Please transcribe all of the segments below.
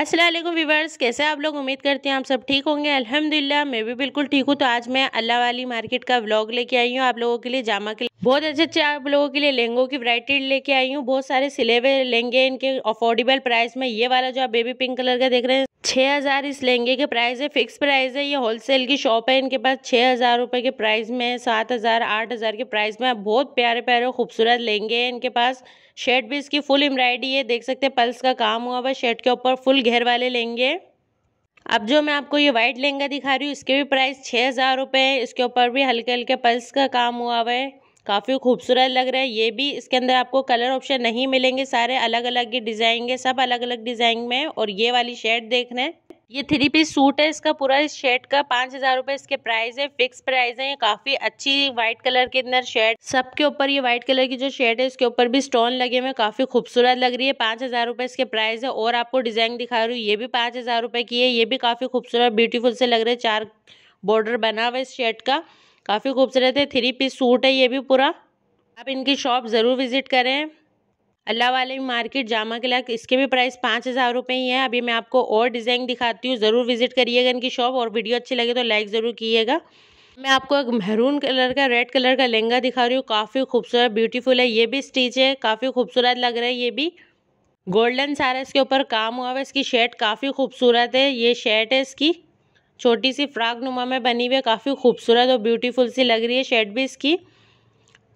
Aslam viewers कैसे आप लोग उम्मीद करते हैं आप सब ठीक होंगे अल्हम्दुलिल्लाह मैं भी बिल्कुल ठीक हूँ तो आज मैं अल्लाह वाली मार्केट का व्लॉग लेके आई हूँ आप लोगों के लिए जामा के लिए बहुत अच्छे अच्छे आप लोगों के लिए लहंगों की वैरायटी लेके आई हूँ बहुत सारे सिले हुए लहंगे इनके अफोर्डेबल प्राइस में ये वाला जो आप बेबी पिंक कलर का देख रहे हैं छः हज़ार इस लहंगे के प्राइस है फिक्स प्राइस है ये होलसेल की शॉप है इनके पास छः हज़ार रुपये के प्राइस में सात हज़ार आठ हज़ार के प्राइस में आप बहुत प्यारे प्यारे खूबसूरत लहंगे हैं इनके पास शर्ट भी इसकी फुल एम्ब्रॉयडरी है देख सकते हैं पल्स का काम हुआ हुआ शर्ट के ऊपर फुल घेर वाले लहंगे अब जो मैं आपको ये वाइट लहंगा दिखा रही हूँ इसके भी प्राइस छः हज़ार रुपये है इसके ऊपर भी हल्के हल्के पल्स का काम हुआ हुआ है काफ़ी खूबसूरत लग रहा है ये भी इसके अंदर आपको कलर ऑप्शन नहीं मिलेंगे सारे अलग अलग ही डिज़ाइन के सब अलग अलग डिज़ाइन में और ये वाली शेड देख रहे हैं ये थ्री पीस सूट है इसका पूरा इस शेड का पाँच हज़ार रुपये इसके प्राइस है फिक्स प्राइस है ये काफ़ी अच्छी व्हाइट कलर के अंदर शेड सबके ऊपर ये व्हाइट कलर की जो शेड है इसके ऊपर भी स्टोन लगे हुए काफ़ी खूबसूरत लग रही है पाँच हज़ार रुपये इसके प्राइस है और आपको डिज़ाइन दिखा रही हूँ ये भी पाँच हज़ार रुपये की है ये भी काफ़ी खूबसूरत ब्यूटीफुल से लग रहा है चार बॉर्डर बना हुआ इस शेड का काफ़ी खूबसूरत है थ्री पीस सूट है ये भी पूरा आप इनकी शॉप ज़रूर विज़िट करें अल्लाह वाले मार्केट जामा किला इसके भी प्राइस पाँच हज़ार रुपये ही है अभी मैं आपको और डिज़ाइन दिखाती हूँ ज़रूर विज़िट करिएगा इनकी शॉप और वीडियो अच्छी लगे तो लाइक ज़रूर कीजिएगा मैं आपको एक महरून कलर का रेड कलर का लहंगा दिखा रही हूँ काफ़ी खूबसूरत ब्यूटीफुल है ये भी स्टिच है काफ़ी खूबसूरत लग रहा है ये भी गोल्डन सारा इसके ऊपर काम हुआ हुआ इसकी शर्ट काफ़ी खूबसूरत है ये शर्ट है इसकी छोटी सी फ्राक नुमा में बनी हुई है काफ़ी खूबसूरत और ब्यूटीफुल सी लग रही है शेड भी इसकी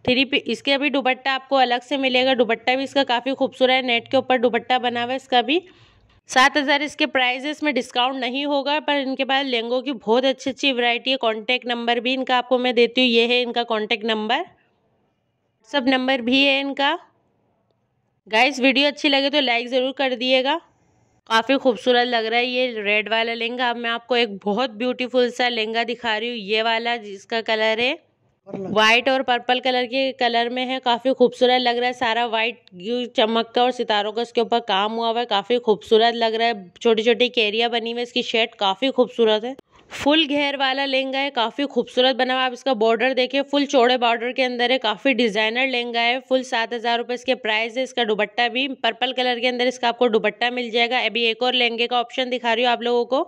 थ्री पी इसके अभी दुपट्टा आपको अलग से मिलेगा दुपट्टा भी इसका काफ़ी खूबसूरत है नेट के ऊपर दुपट्टा बना हुआ है इसका भी सात हज़ार इसके प्राइस इसमें डिस्काउंट नहीं होगा पर इनके पास लहंगों की बहुत अच्छी अच्छी वैरायटी है कॉन्टैक्ट नंबर भी इनका आपको मैं देती हूँ ये है इनका कॉन्टैक्ट नंबर सब नंबर भी है इनका गाइस वीडियो अच्छी लगे तो लाइक ज़रूर कर दिएगा काफ़ी खूबसूरत लग रहा है ये रेड वाला लहंगा अब मैं आपको एक बहुत ब्यूटीफुल सा लहंगा दिखा रही हूँ ये वाला जिसका कलर है वाइट और पर्पल कलर के कलर में है काफ़ी खूबसूरत लग रहा है सारा वाइट चमक का और सितारों का इसके ऊपर काम हुआ हुआ है काफ़ी खूबसूरत लग रहा है छोटी छोटी कैरिया बनी हुई है इसकी शेड काफ़ी खूबसूरत है फुल घेर वाला लहंगा है काफ़ी खूबसूरत बना हुआ आप इसका बॉर्डर देखिए फुल चौड़े बॉर्डर के अंदर है काफ़ी डिज़ाइनर लहंगा है फुल सात हज़ार रुपये इसके प्राइस है इसका दुपट्टा भी पर्पल कलर के अंदर इसका आपको दुपट्टा मिल जाएगा अभी एक और लहंगे का ऑप्शन दिखा रही हूँ आप लोगों को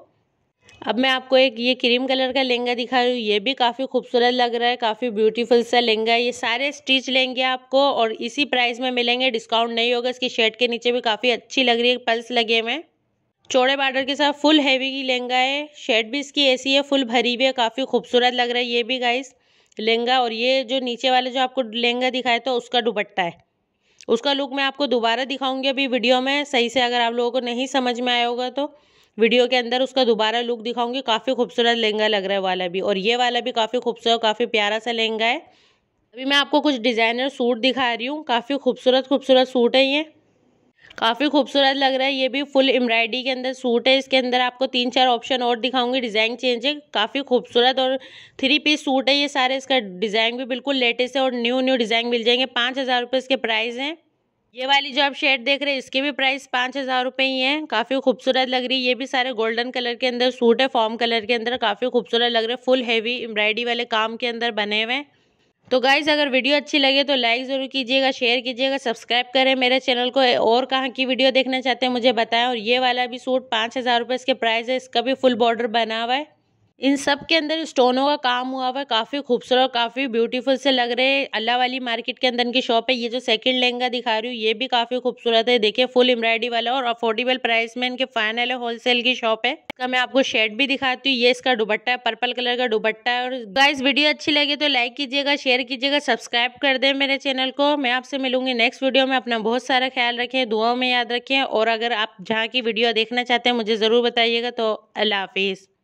अब मैं आपको एक ये क्रीम कलर का लहंगा दिखा रही हूँ ये भी काफ़ी खूबसूरत लग रहा है काफ़ी ब्यूटीफुल सा लहंगा है ये सारे स्टिच लेंगे आपको और इसी प्राइस में मिलेंगे डिस्काउंट नहीं होगा इसकी शर्ट के नीचे भी काफ़ी अच्छी लग रही है पल्स लगे हुए हैं चौड़े बॉर्डर के साथ फुल हैवी की लहंगा है शर्ट भी इसकी ऐसी है फुल भरी हुई है काफ़ी खूबसूरत लग रहा है ये भी गाइस लहंगा और ये जो नीचे वाले जो आपको लहंगा दिखाया था तो उसका दुपट्टा है उसका लुक मैं आपको दोबारा दिखाऊंगी अभी वीडियो में सही से अगर आप लोगों को नहीं समझ में आया होगा तो वीडियो के अंदर उसका दोबारा लुक दिखाऊंगी काफ़ी खूबसूरत लहंगा लग रहा है वाला भी और ये वाला भी काफ़ी खूबसूरत काफ़ी प्यारा सा लहंगा है अभी मैं आपको कुछ डिज़ाइनर सूट दिखा रही हूँ काफ़ी खूबसूरत खूबसूरत सूट है ये काफ़ी खूबसूरत लग रहा है ये भी फुल एम्ब्रॉयडरी के अंदर सूट है इसके अंदर आपको तीन चार ऑप्शन और दिखाऊंगी डिज़ाइन चेंज है काफ़ी खूबसूरत और थ्री पीस सूट है ये सारे इसका डिज़ाइन भी बिल्कुल लेटेस्ट है और न्यू न्यू डिज़ाइन मिल जाएंगे पाँच हज़ार रुपये इसके प्राइस हैं ये वाली जो आप शेड देख रहे हैं इसके भी प्राइस पाँच हज़ार रुपये ही है काफ़ी खूबसूरत लग रही है ये भी सारे गोल्डन कलर के अंदर सूट है फॉर्म कलर के अंदर काफ़ी खूबसूरत लग रहा है फुल हैवी एम्ब्रॉयडरी वाले काम के अंदर बने हुए हैं तो गाइज अगर वीडियो अच्छी लगे तो लाइक ज़रूर कीजिएगा शेयर कीजिएगा सब्सक्राइब करें मेरे चैनल को और कहाँ की वीडियो देखना चाहते हैं मुझे बताएं और ये वाला भी सूट पाँच हज़ार रुपये इसके प्राइस है इसका भी फुल बॉर्डर बना हुआ है इन सब के अंदर स्टोनों का काम हुआ हुआ है काफ़ी खूबसूरत और काफ़ी ब्यूटीफुल से लग रहे हैं अल्लाह वाली मार्केट के अंदर की शॉप है ये जो सेकंड लहंगा दिखा रही हूँ ये भी काफ़ी खूबसूरत है देखिए फुल एम्ब्रॉयडरी वाला और अफोर्डेबल प्राइस में इनके फाइनल है होलसेल की शॉप है इसका मैं आपको शेड भी दिखाती हूँ ये इसका दुबट्टा है पर्पल कलर का दुबट्टा है और गाइस वीडियो अच्छी लगे तो लाइक कीजिएगा शेयर कीजिएगा सब्सक्राइब कर दें मेरे चैनल को मैं आपसे मिलूंगी नेक्स्ट वीडियो में अपना बहुत सारा ख्याल रखें दुआओं में याद रखें और अगर आप जहाँ की वीडियो देखना चाहते हैं मुझे ज़रूर बताइएगा तो अल्लाह हाफिज़